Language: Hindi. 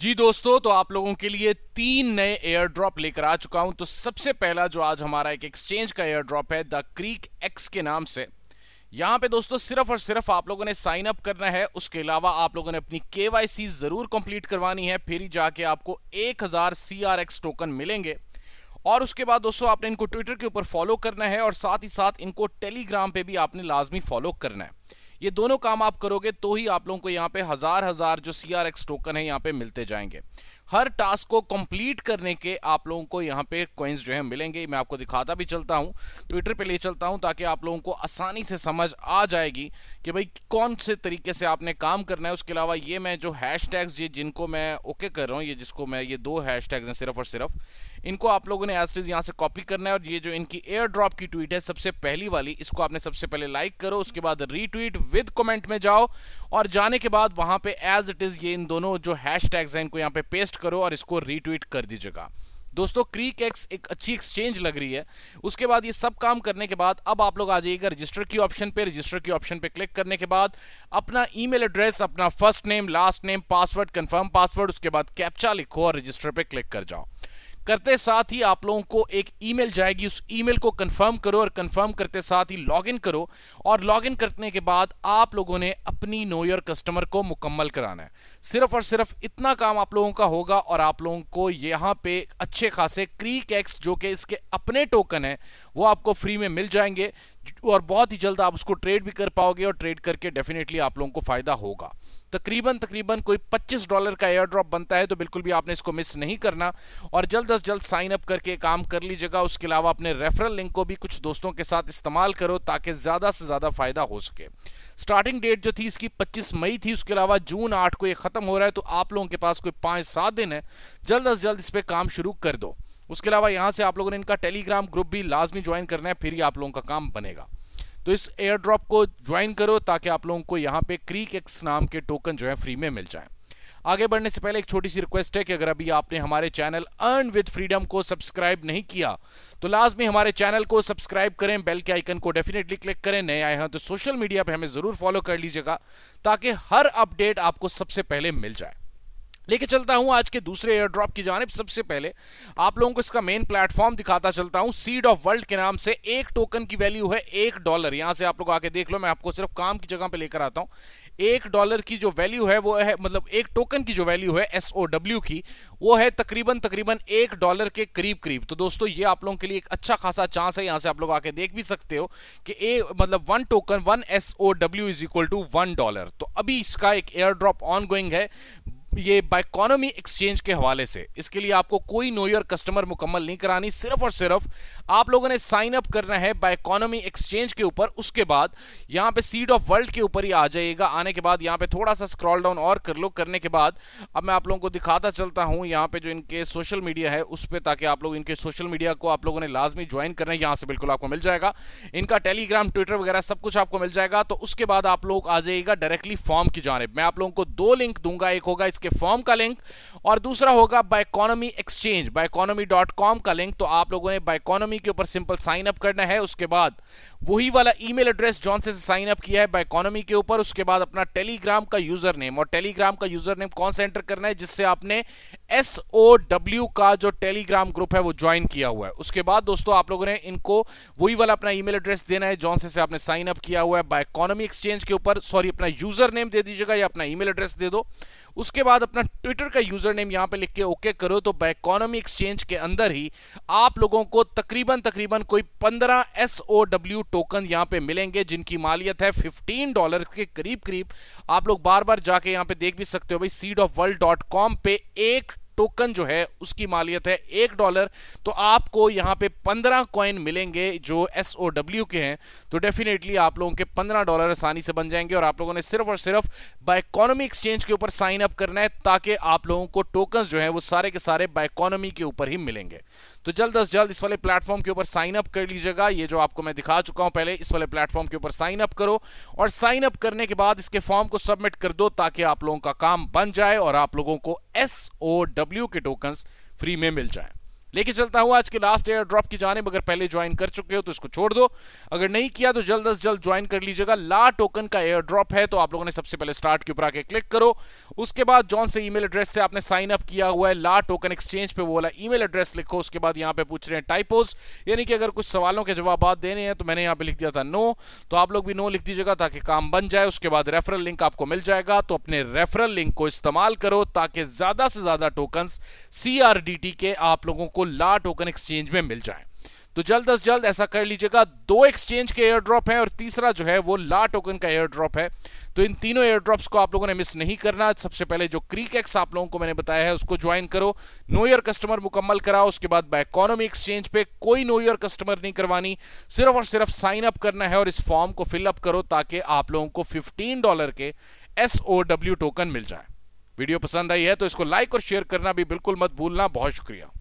जी दोस्तों तो आप लोगों के लिए तीन नए एयर ड्रॉप लेकर आ चुका हूं तो सबसे पहला जो आज हमारा एक एक्सचेंज का एयर ड्रॉप है द क्रीक एक्स के नाम से यहां पे दोस्तों सिर्फ और सिर्फ आप लोगों ने साइन अप करना है उसके अलावा आप लोगों ने अपनी केवाईसी जरूर कंप्लीट करवानी है फिर ही जाके आपको एक हजार सीआरएक्स टोकन मिलेंगे और उसके बाद दोस्तों आपने इनको ट्विटर के ऊपर फॉलो करना है और साथ ही साथ इनको टेलीग्राम पे भी आपने लाजमी फॉलो करना है ये दोनों काम आप करोगे तो ही आप लोगों को यहाँ पे हजार हजार जो सी टोकन है यहाँ पे मिलते जाएंगे हर टास्क को कंप्लीट करने के आप लोगों को यहाँ पे कॉइन्स जो है मिलेंगे मैं आपको दिखाता भी चलता हूँ ट्विटर पे ले चलता हूँ ताकि आप लोगों को आसानी से समझ आ जाएगी कि भाई कौन से तरीके से आपने काम करना है उसके अलावा ये मैं जो हैश टैग्स ये जिनको मैं ओके कर रहा हूँ ये जिसको मैं ये दो हैश हैं सिर्फ और सिर्फ इनको आप लोगों ने एस्टिज यहाँ से कॉपी करना है और ये जो इनकी एयर ड्रॉप की ट्वीट है सबसे पहली वाली इसको आपने सबसे पहले लाइक करो उसके बाद रीट्वीट विद कमेंट में जाओ और जाने के बाद वहाँ पे एज इट इज़ ये इन दोनों जो हैश टैग्स हैं इनको यहाँ पे पेस्ट पोस्ट करो और इसको रीट्वीट कर दीजिएगा दोस्तों क्रीक एक्स एक अच्छी एक्सचेंज लग रही है उसके बाद ये सब काम करने के बाद अब आप लोग आ जाइएगा रजिस्टर की ऑप्शन पे रजिस्टर की ऑप्शन पे क्लिक करने के बाद अपना ईमेल एड्रेस अपना first name last name password confirm password उसके बाद कैप्चा लिखो और रजिस्टर पे क्लिक कर जाओ करते साथ ही आप लोगों को एक ईमेल जाएगी उस ईमेल को कंफर्म करो और कंफर्म करते साथ ही लॉगिन करो और लॉगिन करने के बाद आप लोगों ने अपनी नो योर कस्टमर को मुकम्मल कराना है सिर्फ और सिर्फ इतना काम आप लोगों का होगा और आप लोगों को यहाँ पे अच्छे खासे क्रीक एक्स जो कि इसके अपने टोकन है वो आपको फ्री में मिल जाएंगे और बहुत ही जल्द आप उसको ट्रेड भी कर पाओगे और ट्रेड करके डेफिनेटली आप लोगों को फ़ायदा होगा तकरीबन तकरीबन कोई 25 डॉलर का एयर ड्रॉप बनता है तो बिल्कुल भी आपने इसको मिस नहीं करना और जल्द अज जल्द साइन अप करके काम कर लीजिएगा उसके अलावा अपने रेफरल लिंक को भी कुछ दोस्तों के साथ इस्तेमाल करो ताकि ज़्यादा से ज़्यादा फ़ायदा हो सके स्टार्टिंग डेट जो थी इसकी 25 मई थी उसके अलावा जून 8 को ये ख़त्म हो रहा है तो आप लोगों के पास कोई पांच सात दिन है जल्द अज जल्द इस पर काम शुरू कर दो उसके अलावा यहाँ से आप लोगों ने इनका टेलीग्राम ग्रुप भी लाजमी ज्वाइन करना है फिर ही आप लोगों का काम बनेगा तो इस एयर ड्रॉप को ज्वाइन करो ताकि आप लोगों को यहाँ पे क्रीक एक्स नाम के टोकन जो है फ्री में मिल जाए आगे बढ़ने से पहले एक छोटी सी रिक्वेस्ट है कि अगर अभी आपने हमारे चैनल अर्न विद फ्रीडम को सब्सक्राइब नहीं किया तो लाजमी हमारे चैनल को सब्सक्राइब करें बेल के आइकन को डेफिनेटली क्लिक करें नए आए हैं तो सोशल मीडिया पर हमें ज़रूर फॉलो कर लीजिएगा ताकि हर अपडेट आपको सबसे पहले मिल जाए लेके चलता हूं आज के दूसरे एयर ड्रॉप की जानब सबसे पहले आप लोगों को इसका मेन प्लेटफॉर्म दिखाता चलता हूं सीड ऑफ वर्ल्ड के नाम से एक टोकन की वैल्यू है एक डॉलर यहां से आप लोग आके देख लो मैं आपको सिर्फ काम की जगह पे लेकर आता हूं एक डॉलर की जो वैल्यू है वो है मतलब एक टोकन की जो वैल्यू है एस की वो है तकरीबन तकरीबन एक डॉलर के करीब करीब तो दोस्तों ये आप लोगों के लिए एक अच्छा खासा चांस है यहाँ से आप लोग आके देख भी सकते हो कि ए मतलब one token one S O W is equal to one dollar तो अभी इसका एक एयर ड्रॉप ऑन गोइंग है ये बाइकोनॉमी एक्सचेंज के हवाले से इसके लिए आपको कोई नो योर कस्टमर मुकम्मल नहीं करानी सिर्फ और सिर्फ आप लोगों ने साइन अप करना है बाइकोनॉमी एक्सचेंज के ऊपर उसके बाद यहाँ पे सीड ऑफ वर्ल्ड के ऊपर ही आ जाइएगा आने के बाद यहाँ पे थोड़ा सा स्क्रॉल डाउन और कर लो करने के बाद अब मैं आप लोगों को दिखाता चलता हूँ यहाँ पे जो इनके सोशल मीडिया है उस पर ताकि आप लोग इनके सोशल मीडिया को आप लोगों ने लाजमी ज्वाइन करना है यहाँ से बिल्कुल आपको मिल जाएगा इनका टेलीग्राम ट्विटर वगैरह सब कुछ आपको मिल जाएगा तो उसके बाद आप लोग आ जाइएगा डायरेक्टली फॉर्म की जानब मैं आप लोगों को दो लिंक दूंगा एक होगा इसके के फॉर्म का लिंक और दूसरा होगा Biconomy exchange Biconomy dot com का लिंक तो आप लोगों ने बाइकॉनमी के ऊपर सिंपल साइन अप करना है उसके बाद वही वाला ईमेल एड्रेस जॉन से साइन अप किया है बाइकॉनमी के ऊपर उसके बाद अपना टेलीग्राम का यूजर नेम और टेलीग्राम का यूजर नेम कौन सा एंटर करना है जिससे आपने एस ओ डब्ल्यू का जो टेलीग्राम ग्रुप है वो ज्वाइन किया हुआ है उसके बाद दोस्तों आप लोगों ने इनको वही वाला अपना ईमेल एड्रेस देना है जॉन से आपने साइन अप किया हुआ है बाइकॉनमी एक्सचेंज के ऊपर सॉरी अपना यूजर नेम दे दीजिएगा या अपना ईमेल एड्रेस दे दो उसके बाद अपना ट्विटर का यूजर नेम यहां पे लिख के ओके करो तो बैकॉनमी एक्सचेंज के अंदर ही आप लोगों को तकरीबन तकरीबन कोई 15 एस टोकन यहां पे मिलेंगे जिनकी मालियत है 15 डॉलर के करीब करीब आप लोग बार बार जाके यहां पे देख भी सकते हो भाई seed of world dot com पे एक टोकन जो है उसकी मालियत है एक डॉलर तो आपको यहाँ पे पंद्रह कॉइन मिलेंगे जो एस ओ डब्ल्यू के हैं तो डेफिनेटली आप लोगों के पंद्रह डॉलर आसानी से बन जाएंगे और आप लोगों ने सिर्फ और सिर्फ बाइकॉनमी एक्सचेंज के ऊपर साइन अप करना है ताकि आप लोगों को टोकन जो है वो सारे के सारे बाइकॉनमी के ऊपर ही मिलेंगे तो जल्द अज जल्द इस वाले प्लेटफॉर्म के ऊपर साइन अप कर लीजिएगा ये जो आपको मैं दिखा चुका हूँ पहले इस वाले प्लेटफॉर्म के ऊपर साइन अप करो और साइन अप करने के बाद इसके फॉर्म को सबमिट कर दो ताकि आप लोगों का काम बन जाए और आप लोगों को एस ओ डब्ल्यू के टोकन्स फ्री में मिल जाए लेके चलता हुआ आज के लास्ट एयर ड्रॉप की जाने अगर पहले ज्वाइन कर चुके हो तो इसको छोड़ दो अगर नहीं किया तो जल्द अज जल्द ज्वाइन कर लीजिएगा ला टोकन का एयर ड्रॉप है तो आप लोगों ने सबसे पहले स्टार्ट के ऊपर आके क्लिक करो उसके बाद जॉन से ईमेल एड्रेस से आपने साइन अप किया हुआ है ला टोकन एक्सचेंज पे वो वाला ईमेल एड्रेस लिखो उसके बाद यहाँ पे पूछ रहे हैं टाइपोज यानी कि अगर कुछ सवालों के जवाब देने हैं तो मैंने यहाँ पे लिख दिया था नो तो आप लोग भी नो लिख दीजिएगा ताकि काम बन जाए उसके बाद रेफरल लिंक आपको मिल जाएगा तो अपने रेफरल लिंक को इस्तेमाल करो ताकि ज्यादा से ज्यादा टोकन सीआरडीटी के आप लोगों को ला टोकन एक्सचेंज में मिल जाए तो जल्द अज जल्द ऐसा कर लीजिएगा दो एक्सचेंज के एयर ड्रॉप है और तीसरा जो है वो ला टोकन का एयर ड्रॉप है तो इन तीनों एयर ड्रॉप्स को आप लोगों ने मिस नहीं करना सबसे पहले जो क्रीक एक्स आप लोगों को मैंने बताया है उसको ज्वाइन करो नो ईयर कस्टमर मुकम्मल कराओ उसके बाद बाय इकोनॉमी एक्सचेंज पे कोई नो ईयर कस्टमर नहीं करवानी सिर्फ और सिर्फ साइन अप करना है और इस फॉर्म को फिलअप करो ताकि आप लोगों को फिफ्टीन डॉलर के एस टोकन मिल जाए वीडियो पसंद आई है तो इसको लाइक और शेयर करना भी बिल्कुल मत भूलना बहुत शुक्रिया